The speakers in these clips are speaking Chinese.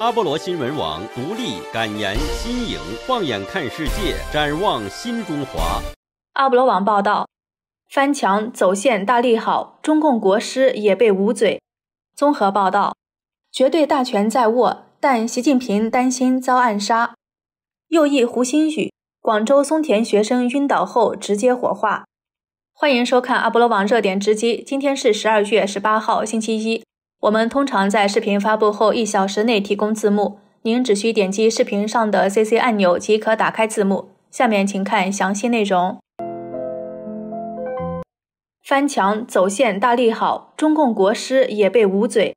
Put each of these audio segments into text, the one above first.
阿波罗新闻网独立、感言、新颖，放眼看世界，展望新中华。阿波罗网报道：翻墙走线大利好，中共国师也被捂嘴。综合报道：绝对大权在握，但习近平担心遭暗杀。右翼胡新宇：广州松田学生晕倒后直接火化。欢迎收看阿波罗网热点直击，今天是十二月十八号，星期一。我们通常在视频发布后一小时内提供字幕，您只需点击视频上的 CC 按钮即可打开字幕。下面请看详细内容。翻墙走线大利好，中共国师也被捂嘴。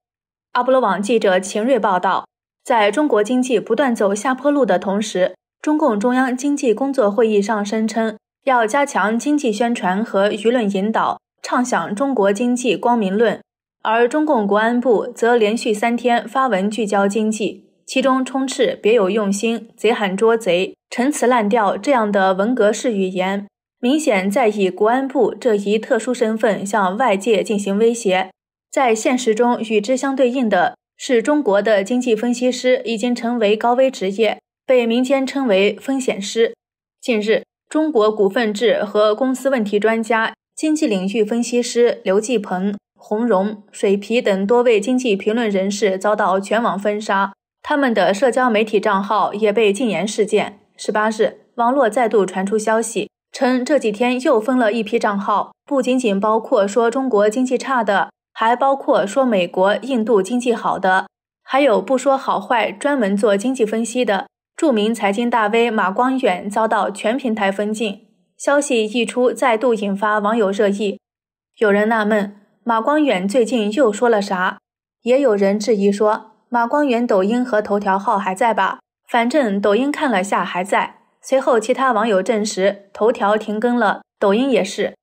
阿波罗网记者秦锐报道：在中国经济不断走下坡路的同时，中共中央经济工作会议上声称要加强经济宣传和舆论引导，唱响中国经济光明论。而中共国安部则连续三天发文聚焦经济，其中充斥别有用心、贼喊捉贼、陈词滥调这样的文革式语言，明显在以国安部这一特殊身份向外界进行威胁。在现实中，与之相对应的是中国的经济分析师已经成为高危职业，被民间称为“风险师”。近日，中国股份制和公司问题专家、经济领域分析师刘继鹏。洪荣、水皮等多位经济评论人士遭到全网封杀，他们的社交媒体账号也被禁言。事件十八日，网络再度传出消息，称这几天又封了一批账号，不仅仅包括说中国经济差的，还包括说美国、印度经济好的，还有不说好坏专门做经济分析的著名财经大 V 马光远遭到全平台封禁。消息一出，再度引发网友热议，有人纳闷。马光远最近又说了啥？也有人质疑说，马光远抖音和头条号还在吧？反正抖音看了下还在。随后，其他网友证实，头条停更了，抖音也是。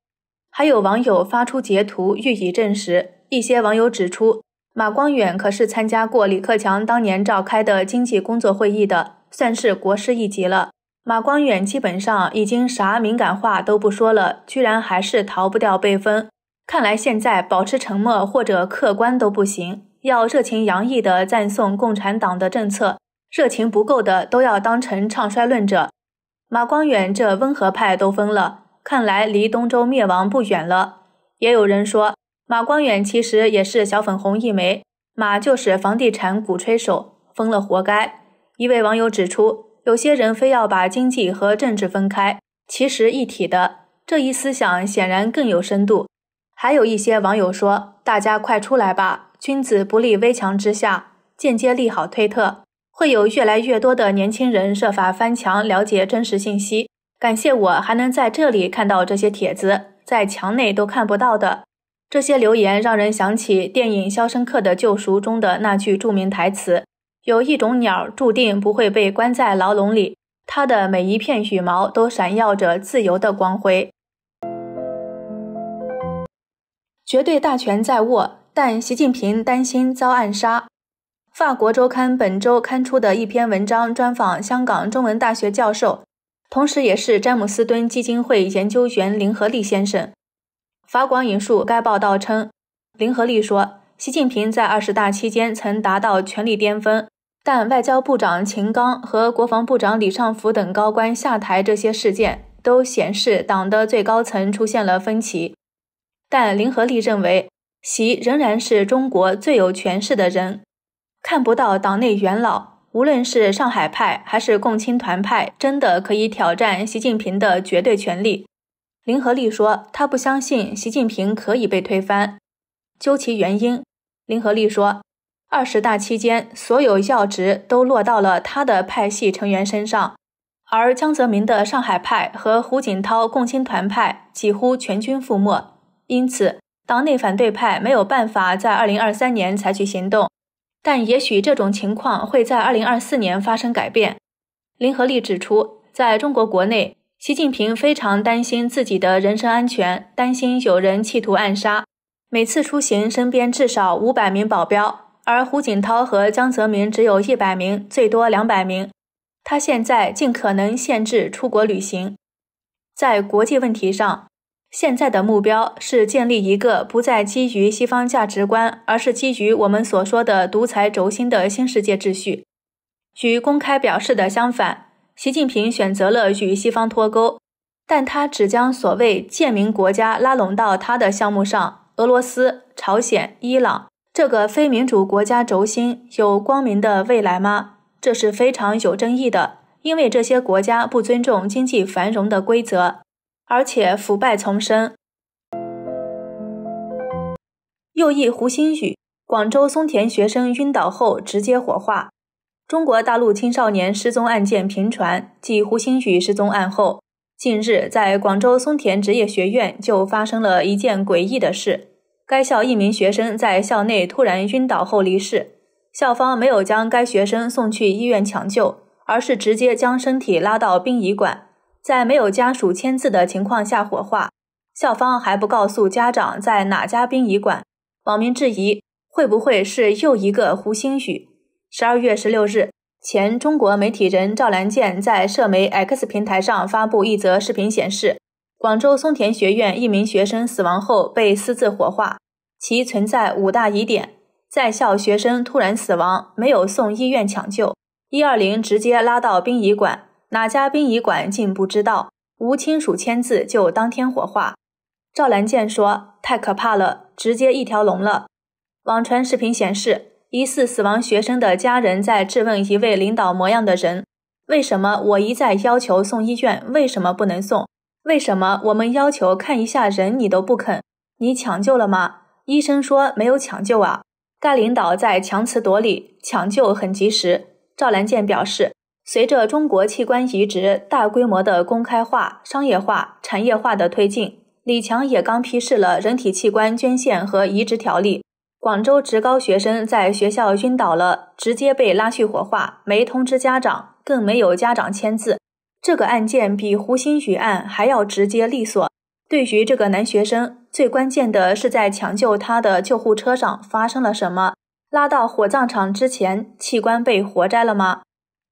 还有网友发出截图予以证实。一些网友指出，马光远可是参加过李克强当年召开的经济工作会议的，算是国师一级了。马光远基本上已经啥敏感话都不说了，居然还是逃不掉被封。看来现在保持沉默或者客观都不行，要热情洋溢地赞颂共产党的政策，热情不够的都要当成唱衰论者。马光远这温和派都疯了，看来离东周灭亡不远了。也有人说，马光远其实也是小粉红一枚，马就是房地产鼓吹手，疯了活该。一位网友指出，有些人非要把经济和政治分开，其实一体的这一思想显然更有深度。还有一些网友说：“大家快出来吧！君子不立危墙之下，间接利好推特，会有越来越多的年轻人设法翻墙了解真实信息。感谢我还能在这里看到这些帖子，在墙内都看不到的这些留言，让人想起电影《肖申克的救赎》中的那句著名台词：有一种鸟，注定不会被关在牢笼里，它的每一片羽毛都闪耀着自由的光辉。”绝对大权在握，但习近平担心遭暗杀。法国周刊本周刊出的一篇文章专访香港中文大学教授，同时也是詹姆斯敦基金会研究员林和利先生。法广引述该报道称，林和利说：“习近平在二十大期间曾达到权力巅峰，但外交部长秦刚和国防部长李尚福等高官下台，这些事件都显示党的最高层出现了分歧。”但林和利认为，习仍然是中国最有权势的人，看不到党内元老，无论是上海派还是共青团派，真的可以挑战习近平的绝对权力。林和利说，他不相信习近平可以被推翻。究其原因，林和利说，二十大期间所有要职都落到了他的派系成员身上，而江泽民的上海派和胡锦涛共青团派几乎全军覆没。因此，党内反对派没有办法在二零二三年采取行动，但也许这种情况会在二零二四年发生改变。林和利指出，在中国国内，习近平非常担心自己的人身安全，担心有人企图暗杀。每次出行，身边至少五百名保镖，而胡锦涛和江泽民只有一百名，最多两百名。他现在尽可能限制出国旅行，在国际问题上。现在的目标是建立一个不再基于西方价值观，而是基于我们所说的独裁轴心的新世界秩序。与公开表示的相反，习近平选择了与西方脱钩，但他只将所谓建民国家拉拢到他的项目上。俄罗斯、朝鲜、伊朗这个非民主国家轴心有光明的未来吗？这是非常有争议的，因为这些国家不尊重经济繁荣的规则。而且腐败丛生。右翼胡鑫宇，广州松田学生晕倒后直接火化。中国大陆青少年失踪案件频传，继胡鑫宇失踪案后，近日在广州松田职业学院就发生了一件诡异的事：该校一名学生在校内突然晕倒后离世，校方没有将该学生送去医院抢救，而是直接将身体拉到殡仪馆。在没有家属签字的情况下火化，校方还不告诉家长在哪家殡仪馆。网民质疑，会不会是又一个胡鑫宇？十二月十六日，前中国媒体人赵兰健在社媒 X 平台上发布一则视频，显示广州松田学院一名学生死亡后被私自火化，其存在五大疑点：在校学生突然死亡，没有送医院抢救，一二零直接拉到殡仪馆。哪家殡仪馆竟不知道无亲属签字就当天火化？赵兰健说：“太可怕了，直接一条龙了。”网传视频显示，疑似死亡学生的家人在质问一位领导模样的人：“为什么我一再要求送医院，为什么不能送？为什么我们要求看一下人，你都不肯？你抢救了吗？”医生说：“没有抢救啊。”该领导在强词夺理，抢救很及时。赵兰健表示。随着中国器官移植大规模的公开化、商业化、产业化的推进，李强也刚批示了《人体器官捐献和移植条例》。广州职高学生在学校晕倒了，直接被拉去火化，没通知家长，更没有家长签字。这个案件比胡鑫宇案还要直接利索。对于这个男学生，最关键的是在抢救他的救护车上发生了什么？拉到火葬场之前，器官被活摘了吗？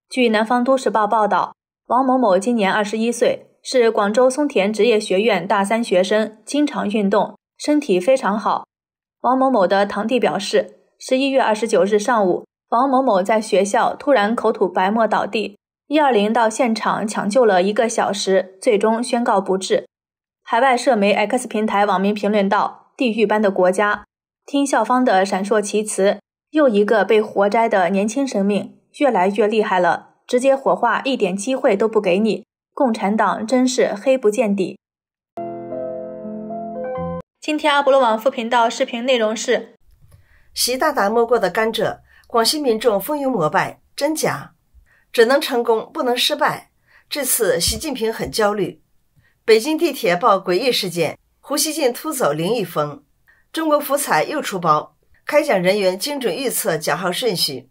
据南方都市报报道，王某某今年二十一岁，是广州松田职业学院大三学生，经常运动，身体非常好。王某某的堂弟表示，十一月二十九日上午，王某某在学校突然口吐白沫倒地，120到现场抢救了一个小时，最终宣告不治。海外社媒 X 平台网民评论道：“地狱般的国家，听校方的闪烁其词，又一个被活摘的年轻生命。”越来越厉害了，直接火化，一点机会都不给你！共产党真是黑不见底。今天阿波罗网副频道视频内容是：习大大摸过的甘蔗，广西民众蜂拥膜拜，真假？只能成功，不能失败。这次习近平很焦虑。北京地铁报诡异事件，胡锡进突走林异峰。中国福彩又出包，开奖人员精准预测奖号顺序。